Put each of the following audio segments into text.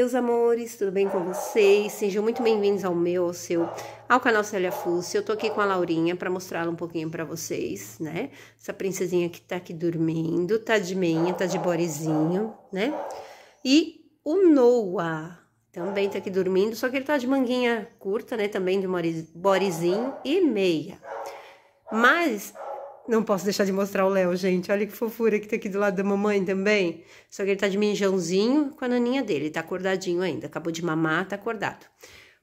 meus amores, tudo bem com vocês? Sejam muito bem-vindos ao meu, ao seu, ao canal Célia Fussi. Eu tô aqui com a Laurinha para mostrar um pouquinho para vocês, né? Essa princesinha que tá aqui dormindo, tá de meia, tá de borezinho, né? E o Noah também tá aqui dormindo, só que ele tá de manguinha curta, né? Também de borezinho e meia. Mas não posso deixar de mostrar o Léo, gente. Olha que fofura que tá aqui do lado da mamãe também. Só que ele tá de minjãozinho com a naninha dele. Tá acordadinho ainda. Acabou de mamar, tá acordado.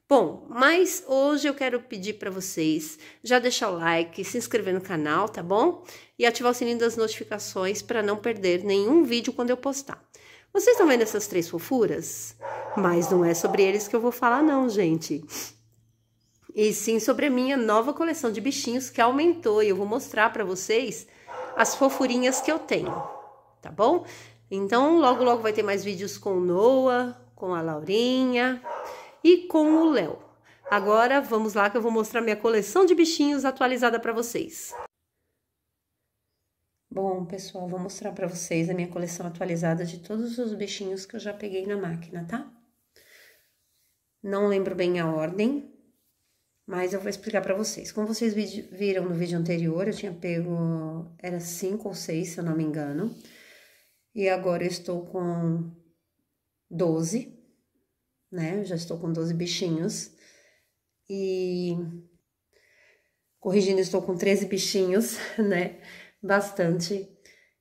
Bom, mas hoje eu quero pedir para vocês já deixar o like, se inscrever no canal, tá bom? E ativar o sininho das notificações para não perder nenhum vídeo quando eu postar. Vocês estão vendo essas três fofuras? Mas não é sobre eles que eu vou falar não, gente e sim sobre a minha nova coleção de bichinhos que aumentou e eu vou mostrar para vocês as fofurinhas que eu tenho, tá bom? Então, logo logo vai ter mais vídeos com o Noah, com a Laurinha e com o Léo. Agora, vamos lá que eu vou mostrar minha coleção de bichinhos atualizada para vocês. Bom, pessoal, vou mostrar para vocês a minha coleção atualizada de todos os bichinhos que eu já peguei na máquina, tá? Não lembro bem a ordem, mas eu vou explicar para vocês. Como vocês viram no vídeo anterior, eu tinha pego, era cinco ou seis, se eu não me engano, e agora eu estou com 12, né? Eu já estou com 12 bichinhos, e corrigindo, estou com 13 bichinhos, né? Bastante,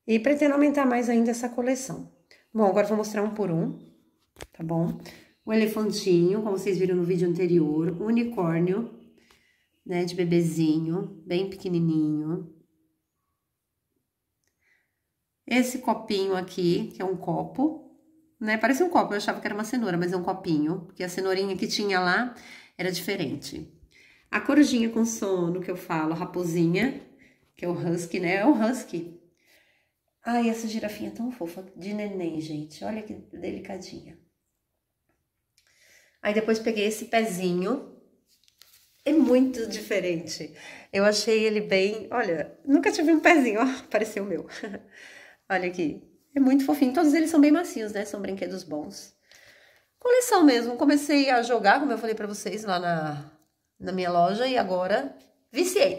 e pretendo aumentar mais ainda essa coleção. Bom, agora vou mostrar um por um, tá bom? O elefantinho, como vocês viram no vídeo anterior, o unicórnio, né, de bebezinho, bem pequenininho. Esse copinho aqui, que é um copo, né? Parece um copo, eu achava que era uma cenoura, mas é um copinho, porque a cenourinha que tinha lá era diferente. A corujinha com sono, que eu falo, raposinha, que é o husky, né? É o husky. Ai, essa girafinha é tão fofa, de neném, gente. Olha que delicadinha. Aí depois peguei esse pezinho, é muito diferente. Eu achei ele bem. Olha, nunca tive um pezinho, ó, pareceu pareceu meu. olha aqui. É muito fofinho. Todos eles são bem macios, né? São brinquedos bons. Coleção mesmo. Comecei a jogar, como eu falei para vocês, lá na, na minha loja e agora viciei.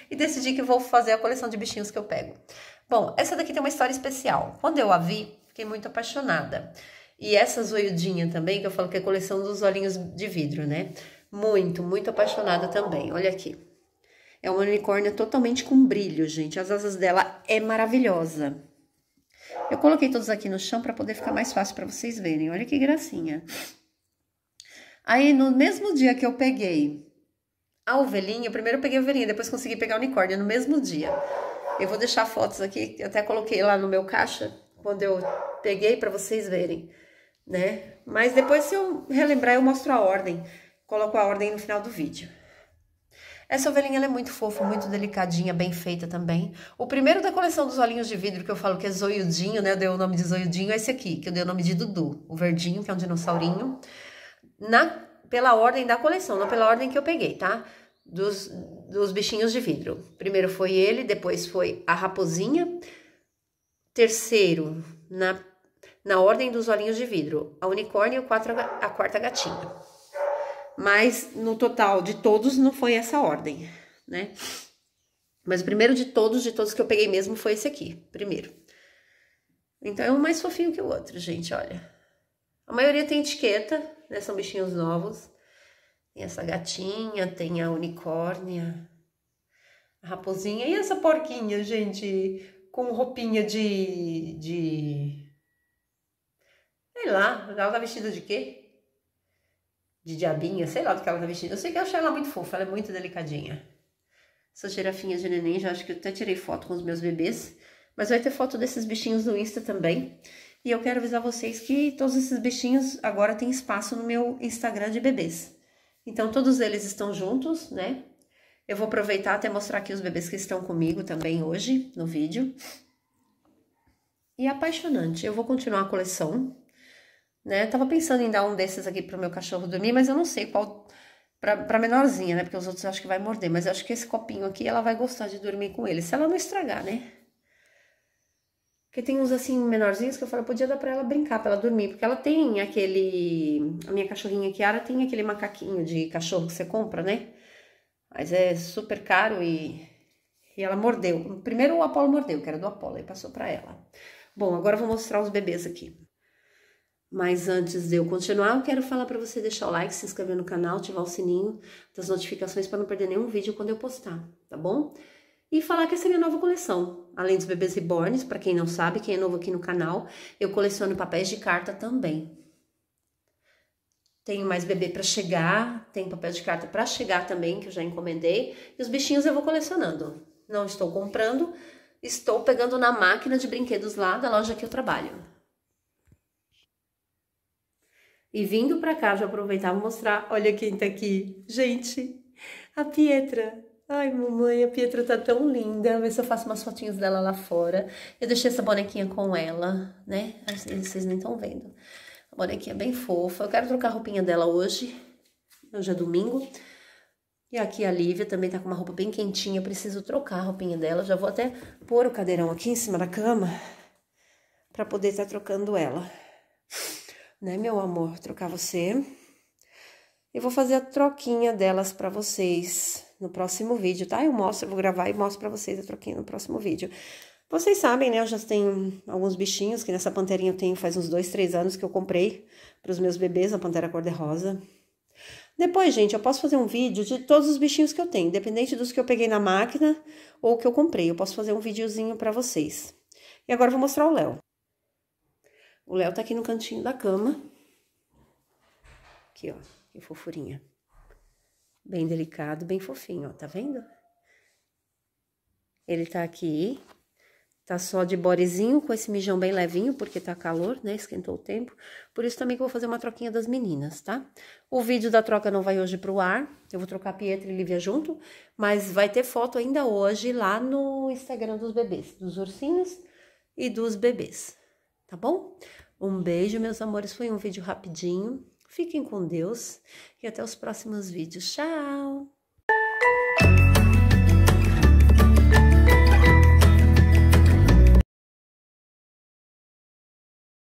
e decidi que vou fazer a coleção de bichinhos que eu pego. Bom, essa daqui tem uma história especial. Quando eu a vi, fiquei muito apaixonada. E essa zoiudinha também, que eu falo que é coleção dos olhinhos de vidro, né? Muito, muito apaixonada também. Olha aqui. É uma unicórnia totalmente com brilho, gente. As asas dela é maravilhosa. Eu coloquei todos aqui no chão para poder ficar mais fácil para vocês verem. Olha que gracinha. Aí, no mesmo dia que eu peguei a ovelhinha, primeiro eu peguei a ovelhinha, depois consegui pegar a unicórnio no mesmo dia. Eu vou deixar fotos aqui, eu até coloquei lá no meu caixa, quando eu peguei para vocês verem, né? Mas depois, se eu relembrar, eu mostro a ordem coloco a ordem no final do vídeo. Essa ovelhinha é muito fofa, muito delicadinha, bem feita também. O primeiro da coleção dos olhinhos de vidro, que eu falo que é zoiudinho, né? Eu dei o nome de zoiudinho, é esse aqui, que eu dei o nome de Dudu, o verdinho, que é um dinossaurinho. Na, pela ordem da coleção, não pela ordem que eu peguei, tá? Dos, dos bichinhos de vidro. Primeiro foi ele, depois foi a raposinha. Terceiro, na, na ordem dos olhinhos de vidro, a unicórnio e a quarta gatinha mas no total de todos não foi essa ordem, né? Mas o primeiro de todos, de todos que eu peguei mesmo, foi esse aqui, primeiro. Então é um mais fofinho que o outro, gente, olha. A maioria tem etiqueta, né? São bichinhos novos. Tem essa gatinha, tem a unicórnia, a raposinha e essa porquinha, gente, com roupinha de. de... Sei lá, ela tá vestida de quê? de diabinha, sei lá do que ela tá vestindo. Eu sei que eu achei ela muito fofa, ela é muito delicadinha. Essas girafinhas de neném, já acho que eu até tirei foto com os meus bebês. Mas vai ter foto desses bichinhos no Insta também. E eu quero avisar vocês que todos esses bichinhos agora têm espaço no meu Instagram de bebês. Então, todos eles estão juntos, né? Eu vou aproveitar até mostrar aqui os bebês que estão comigo também hoje no vídeo. E é apaixonante. Eu vou continuar a coleção, né? tava pensando em dar um desses aqui pro meu cachorro dormir, mas eu não sei qual. Pra, pra menorzinha, né? Porque os outros eu acho que vai morder. Mas eu acho que esse copinho aqui ela vai gostar de dormir com ele. Se ela não estragar, né? Porque tem uns assim menorzinhos que eu falo, eu podia dar pra ela brincar, pra ela dormir. Porque ela tem aquele. A minha cachorrinha Kiara tem aquele macaquinho de cachorro que você compra, né? Mas é super caro e. E ela mordeu. Primeiro o Apolo mordeu, que era do Apolo, e passou pra ela. Bom, agora eu vou mostrar os bebês aqui. Mas antes de eu continuar, eu quero falar para você deixar o like, se inscrever no canal, ativar o sininho das notificações para não perder nenhum vídeo quando eu postar, tá bom? E falar que essa é minha nova coleção. Além dos bebês reborns, para quem não sabe, quem é novo aqui no canal, eu coleciono papéis de carta também. Tenho mais bebê para chegar, tem papel de carta para chegar também, que eu já encomendei. E os bichinhos eu vou colecionando. Não estou comprando, estou pegando na máquina de brinquedos lá da loja que eu trabalho. E vindo para cá, já aproveitar e mostrar. Olha quem tá aqui. Gente, a Pietra. Ai, mamãe, a Pietra tá tão linda. Vê se eu faço umas fotinhas dela lá fora. Eu deixei essa bonequinha com ela, né? Vocês nem estão vendo. A bonequinha é bem fofa. Eu quero trocar a roupinha dela hoje. Hoje é domingo. E aqui a Lívia também tá com uma roupa bem quentinha. preciso trocar a roupinha dela. Já vou até pôr o cadeirão aqui em cima da cama para poder estar tá trocando ela né, meu amor? Trocar você. Eu vou fazer a troquinha delas para vocês no próximo vídeo, tá? Eu mostro, vou gravar e mostro para vocês a troquinha no próximo vídeo. Vocês sabem, né? Eu já tenho alguns bichinhos que nessa panterinha eu tenho faz uns dois, três anos que eu comprei para os meus bebês, a pantera cor-de-rosa. Depois, gente, eu posso fazer um vídeo de todos os bichinhos que eu tenho, independente dos que eu peguei na máquina ou que eu comprei. Eu posso fazer um videozinho para vocês. E agora eu vou mostrar o Léo. O Léo tá aqui no cantinho da cama. Aqui, ó, que fofurinha. Bem delicado, bem fofinho, ó, tá vendo? Ele tá aqui, tá só de borezinho, com esse mijão bem levinho, porque tá calor, né, esquentou o tempo. Por isso também que eu vou fazer uma troquinha das meninas, tá? O vídeo da troca não vai hoje pro ar, eu vou trocar Pietra e Lívia junto, mas vai ter foto ainda hoje lá no Instagram dos bebês, dos ursinhos e dos bebês, tá bom? Um beijo, meus amores. Foi um vídeo rapidinho. Fiquem com Deus e até os próximos vídeos. Tchau!